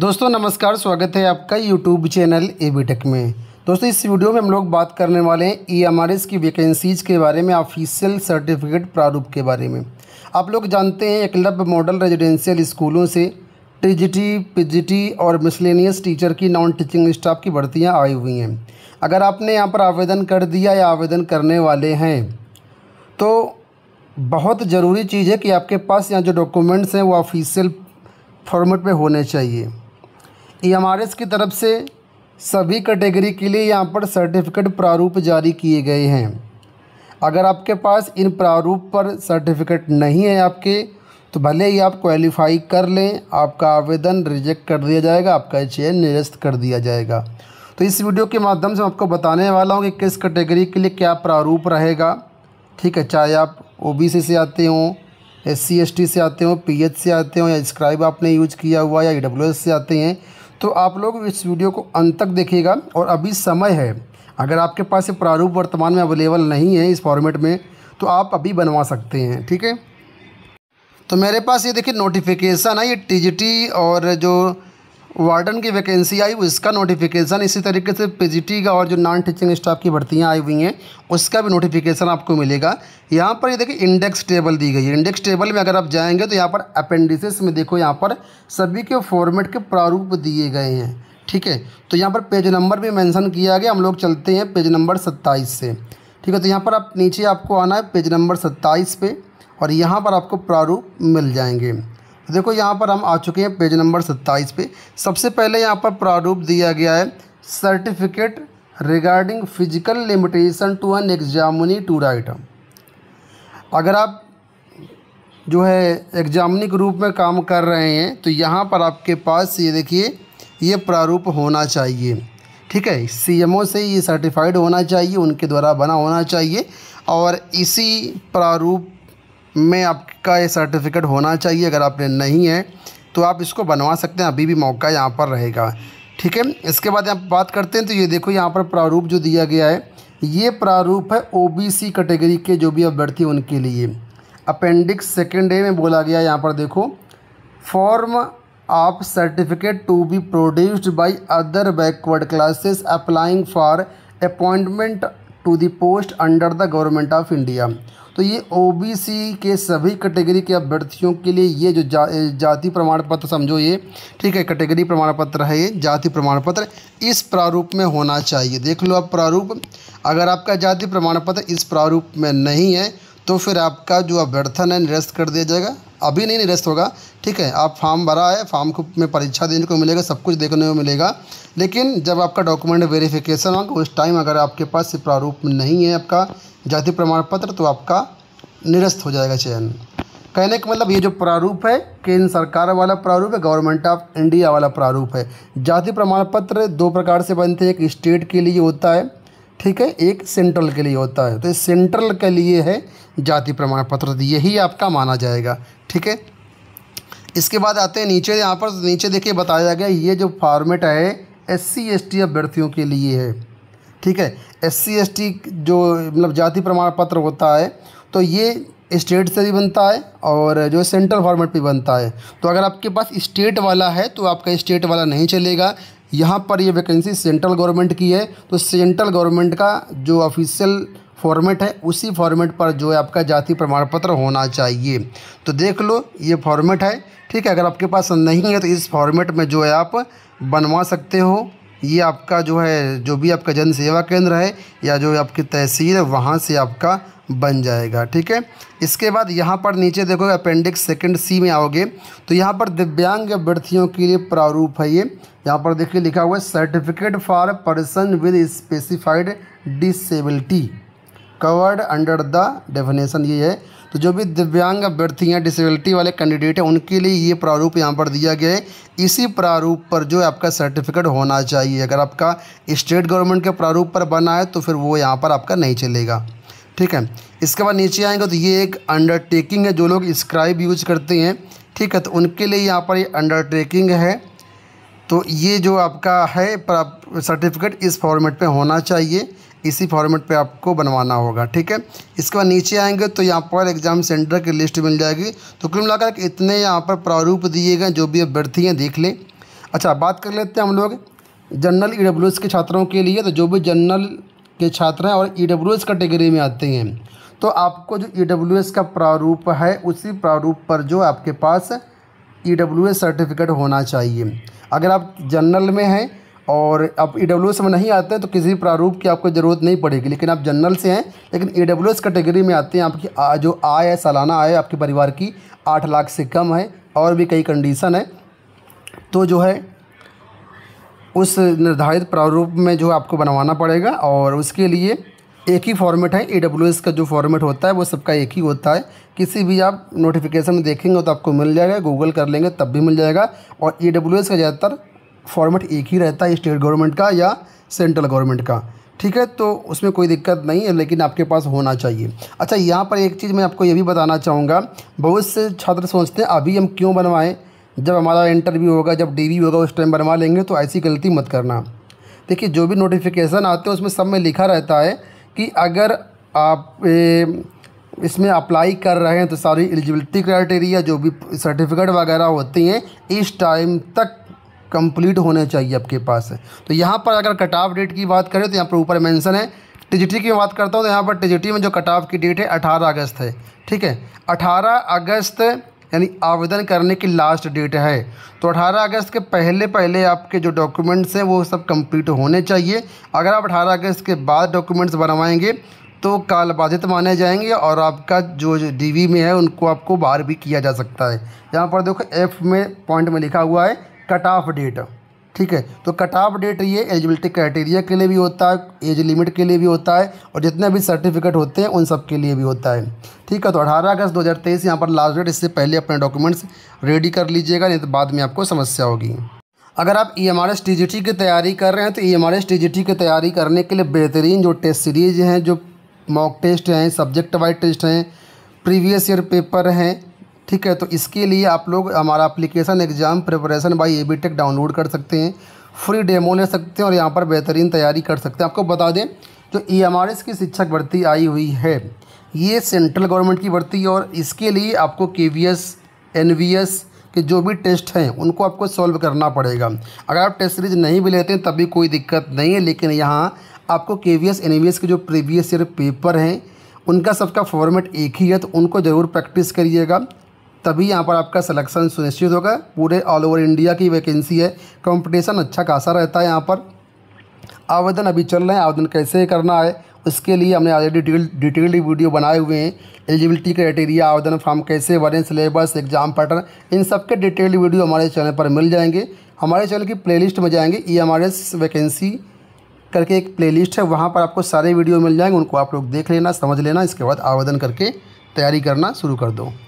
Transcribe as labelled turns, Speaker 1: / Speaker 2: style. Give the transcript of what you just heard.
Speaker 1: दोस्तों नमस्कार स्वागत है आपका YouTube channel A B tech में दोस्तों इस वीडियो में हम लोग बात करने वाले हैं ई एम आर एस की वैकेंसीज़ के बारे में ऑफिशियल सर्टिफिकेट प्रारूप के बारे में आप लोग जानते हैं एकलव्य मॉडल रेजिडेंशियल स्कूलों से जी टी और मिसलेनियस टीचर की नॉन टीचिंग स्टाफ की भर्तियाँ आई हुई हैं अगर आपने यहाँ पर आवेदन कर दिया या आवेदन करने वाले हैं तो बहुत ज़रूरी चीज़ है कि आपके पास यहाँ जो डॉक्यूमेंट्स हैं वो ऑफिशियल फॉर्मेट में होने चाहिए ई e की तरफ से सभी कैटेगरी के लिए यहाँ पर सर्टिफिकेट प्रारूप जारी किए गए हैं अगर आपके पास इन प्रारूप पर सर्टिफिकेट नहीं है आपके तो भले ही आप क्वालिफाई कर लें आपका आवेदन रिजेक्ट कर दिया जाएगा आपका चयन निरस्त कर दिया जाएगा तो इस वीडियो के माध्यम से मैं आपको बताने वाला हूँ कि किस कैटेगरी के लिए क्या प्रारूप रहेगा ठीक है चाहे आप ओ से आते हों एस सी से आते हों पी से आते हों या स्क्राइब आपने यूज किया हुआ या ई से आते हैं तो आप लोग इस वीडियो को अंत तक देखिएगा और अभी समय है अगर आपके पास ये प्रारूप वर्तमान में अवेलेबल नहीं है इस फॉर्मेट में तो आप अभी बनवा सकते हैं ठीक है तो मेरे पास ये देखिए नोटिफिकेशन है ये टी और जो वार्डन की वैकेंसी आई उसका नोटिफिकेशन इसी तरीके से पीजीटी का और जो नॉन टीचिंग स्टाफ की भर्तियाँ आई हुई हैं उसका भी नोटिफिकेशन आपको मिलेगा यहाँ पर ये देखिए इंडेक्स टेबल दी गई है इंडेक्स टेबल में अगर आप जाएंगे तो यहाँ पर अपेंडिसिस में देखो यहाँ पर सभी के फॉर्मेट के प्रारूप दिए गए हैं ठीक है तो यहाँ पर पेज नंबर भी मैंसन किया गया हम लोग चलते हैं पेज नंबर सत्ताईस से ठीक है तो यहाँ पर आप नीचे आपको आना है पेज नंबर सत्ताईस पर और यहाँ पर आपको प्रारूप मिल जाएंगे तो देखो यहाँ पर हम आ चुके हैं पेज नंबर सत्ताईस पे सबसे पहले यहाँ पर प्रारूप दिया गया है certificate regarding physical limitation to an examinee to write अगर आप जो है एग्जामिनी के रूप में काम कर रहे हैं तो यहाँ पर आपके पास ये देखिए ये प्रारूप होना चाहिए ठीक है सीएमओ से ये सर्टिफाइड होना चाहिए उनके द्वारा बना होना चाहिए और इसी प्रारूप में आपका ये सर्टिफिकेट होना चाहिए अगर आपने नहीं है तो आप इसको बनवा सकते हैं अभी भी मौका यहाँ पर रहेगा ठीक है इसके बाद आप बात करते हैं तो ये देखो यहाँ पर प्रारूप जो दिया गया है ये प्रारूप है ओबीसी कैटेगरी के जो भी अभ्यर्थी उनके लिए अपेंडिक्स सेकेंड ए में बोला गया यहाँ पर देखो form of certificate to be produced by other backward classes applying for appointment to the post under the government of India तो ये ओबीसी के सभी कैटेगरी के अभ्यर्थियों के लिए ये जो जा, जाति प्रमाण पत्र समझो ये ठीक है कैटेगरी प्रमाण पत्र है ये जाति प्रमाण पत्र इस प्रारूप में होना चाहिए देख लो आप प्रारूप अगर आपका जाति प्रमाण पत्र इस प्रारूप में नहीं है तो फिर आपका जो अभ्यर्थन है निरस्त कर दिया जाएगा अभी नहीं निरस्त होगा ठीक है आप फॉर्म भरा है फॉर्म को में परीक्षा देने को मिलेगा सब कुछ देखने को मिलेगा लेकिन जब आपका डॉक्यूमेंट वेरिफिकेशन होगा उस टाइम अगर आपके पास ये प्रारूप नहीं है आपका जाति प्रमाण पत्र तो आपका निरस्त हो जाएगा चयन कहने का मतलब ये जो प्रारूप है केंद्र सरकार वाला प्रारूप है गवर्नमेंट ऑफ इंडिया वाला प्रारूप है जाति प्रमाण पत्र दो प्रकार से बनते हैं एक स्टेट के लिए होता है ठीक है एक सेंट्रल के लिए होता है तो सेंट्रल के लिए है जाति प्रमाण पत्र तो यही आपका माना जाएगा ठीक है इसके बाद आते हैं नीचे यहाँ पर नीचे देखिए बताया गया ये जो फॉर्मेट है एस सी एस टी अभ्यर्थियों के लिए है ठीक है एस सी एस टी जो मतलब जाति प्रमाण पत्र होता है तो ये स्टेट से भी बनता है और जो सेंट्रल फॉर्मेट भी बनता है तो अगर आपके पास स्टेट वाला है तो आपका स्टेट वाला नहीं चलेगा यहाँ पर ये वैकेंसी सेंट्रल गवर्नमेंट की है तो सेंट्रल गवर्नमेंट का जो ऑफिशियल फॉर्मेट है उसी फॉर्मेट पर जो है आपका जाति प्रमाण पत्र होना चाहिए तो देख लो ये फॉर्मेट है ठीक है अगर आपके पास नहीं है तो इस फॉर्मेट में जो है आप बनवा सकते हो ये आपका जो है जो भी आपका जन सेवा केंद्र है या जो आपकी तहसील है वहाँ से आपका बन जाएगा ठीक है इसके बाद यहाँ पर नीचे देखोगे अपेंडिक्स सेकंड सी में आओगे तो यहाँ पर दिव्यांग अभ्यर्थियों के लिए प्रारूप है ये यहाँ पर देखिए लिखा हुआ है certificate for person with specified disability covered under the definition ये है तो जो भी दिव्यांग अभ्यर्थी हैं डिसेबिलिटी वाले कैंडिडेट हैं उनके लिए ये प्रारूप यहाँ पर दिया गया है इसी प्रारूप पर जो आपका सर्टिफिकेट होना चाहिए अगर आपका स्टेट गवर्नमेंट के प्रारूप पर बना है तो फिर वो यहाँ पर आपका नहीं चलेगा ठीक है इसके बाद नीचे आएंगे तो ये एक अंडरटेकिंग है जो लोग स्क्राइब यूज करते हैं ठीक है तो उनके लिए यहाँ पर ये अंडरटेकिंग है तो ये जो आपका है सर्टिफिकेट इस फॉर्मेट पे होना चाहिए इसी फॉर्मेट पे आपको बनवाना होगा ठीक है इसके बाद नीचे आएंगे तो यहाँ पर एग्ज़ाम सेंटर की लिस्ट मिल जाएगी तो कुल मिलाकर इतने यहाँ पर प्रारूप दिए गए जो भी अभ्यर्थी हैं देख लें अच्छा बात कर लेते हैं हम लोग जनरल ई के छात्रों के लिए तो जो भी जनरल के छात्र हैं और ई e कैटेगरी में आते हैं तो आपको जो ई e का प्रारूप है उसी प्रारूप पर जो आपके पास ई e सर्टिफिकेट होना चाहिए अगर आप जनरल में हैं और आप ई में नहीं आते हैं तो किसी प्रारूप की आपको ज़रूरत नहीं पड़ेगी लेकिन आप जनरल से हैं लेकिन ई कैटेगरी में आते हैं आपकी आ, जो आय है सालाना आय आपके परिवार की आठ लाख से कम है और भी कई कंडीशन है तो जो है उस निर्धारित प्रारूप में जो आपको बनवाना पड़ेगा और उसके लिए एक ही फॉर्मेट है ई का जो फॉर्मेट होता है वो सबका एक ही होता है किसी भी आप नोटिफिकेशन में देखेंगे तो आपको मिल जाएगा गूगल कर लेंगे तब भी मिल जाएगा और ई का ज़्यादातर फॉर्मेट एक ही रहता है स्टेट गवर्नमेंट का या सेंट्रल गवर्नमेंट का ठीक है तो उसमें कोई दिक्कत नहीं है लेकिन आपके पास होना चाहिए अच्छा यहाँ पर एक चीज़ मैं आपको ये भी बताना चाहूँगा बहुत से छात्र सोचते हैं अभी हम क्यों बनवाएँ जब हमारा इंटरव्यू होगा जब डी होगा उस टाइम बनवा लेंगे तो ऐसी गलती मत करना देखिए जो भी नोटिफिकेशन आते हैं उसमें सब में लिखा रहता है कि अगर आप ए, इसमें अप्लाई कर रहे हैं तो सारी एलिजिबिलिटी क्राइटेरिया जो भी सर्टिफिकेट वगैरह होती हैं इस टाइम तक कंप्लीट होने चाहिए आपके पास है तो यहाँ पर अगर कट ऑफ डेट की बात करें तो यहाँ पर ऊपर मेंशन है टिजिटी की बात करता हूँ तो यहाँ पर टिजिटी में जो कट ऑफ की डेट है अठारह अगस्त है ठीक है अठारह अगस्त यानी आवेदन करने की लास्ट डेट है तो 18 अगस्त के पहले पहले आपके जो डॉक्यूमेंट्स हैं वो सब कंप्लीट होने चाहिए अगर आप 18 अगस्त के बाद डॉक्यूमेंट्स बनवाएंगे तो कालबाधित माने जाएंगे और आपका जो डीवी में है उनको आपको बाहर भी किया जा सकता है यहाँ पर देखो एफ में पॉइंट में लिखा हुआ है कट ऑफ डेट ठीक है तो कट ऑफ डेट ये एलिजिबिलिटी क्राइटेरिया के लिए भी होता है एज लिमिट के लिए भी होता है और जितने भी सर्टिफिकेट होते हैं उन सब के लिए भी होता है ठीक है तो अठारह अगस्त दो हज़ार तेईस यहाँ पर लास्ट डेट इससे पहले अपने डॉक्यूमेंट्स रेडी कर लीजिएगा नहीं तो बाद में आपको समस्या होगी अगर आप E M R S T G T की तैयारी कर रहे हैं तो E M R S T G T की तैयारी करने के लिए बेहतरीन जो टेस्ट सीरीज हैं जो मॉक टेस्ट हैं सब्जेक्ट वाइज टेस्ट हैं प्रीवियस ईयर पेपर हैं ठीक है तो इसके लिए आप लोग हमारा application exam preparation by A B tech download कर सकते हैं फ्री डेमो ले सकते हैं और यहाँ पर बेहतरीन तैयारी कर सकते हैं आपको बता दें जो ई एम आर एस की शिक्षक भर्ती आई हुई है ये सेंट्रल गवर्नमेंट की भर्ती है और इसके लिए आपको K V S N V S के जो भी टेस्ट हैं उनको आपको सॉल्व करना पड़ेगा अगर आप टेस्ट सीरीज नहीं भी लेते हैं तब भी कोई दिक्कत नहीं है लेकिन यहाँ आपको K V S N V S के जो प्रीवियस ईयर पेपर हैं उनका सबका फॉर्मेट एक ही है तो उनको ज़रूर प्रैक्टिस करिएगा तभी यहाँ पर आपका सिलेक्शन सुनिश्चित होगा पूरे ऑल ओवर इंडिया की वैकेंसी है कंपटीशन अच्छा खासा रहता है यहाँ पर आवेदन अभी चल रहे हैं आवेदन कैसे करना है उसके लिए हमने ऑलरेडी डिटेल डिटेल्ड वीडियो बनाए हुए हैं एलिजिबिलिटी क्राइटेरिया आवेदन फॉर्म कैसे भरें सिलेबस एग्जाम पैटर्न इन सब के डिटेल्ड वीडियो हमारे चैनल पर मिल जाएंगे हमारे चैनल की प्लेलिस्ट में जाएंगे ई एम वैकेंसी करके एक प्लेलिस्ट है वहाँ पर आपको सारे वीडियो मिल जाएंगे उनको आप लोग देख लेना समझ लेना इसके बाद आवेदन करके तैयारी करना शुरू कर दो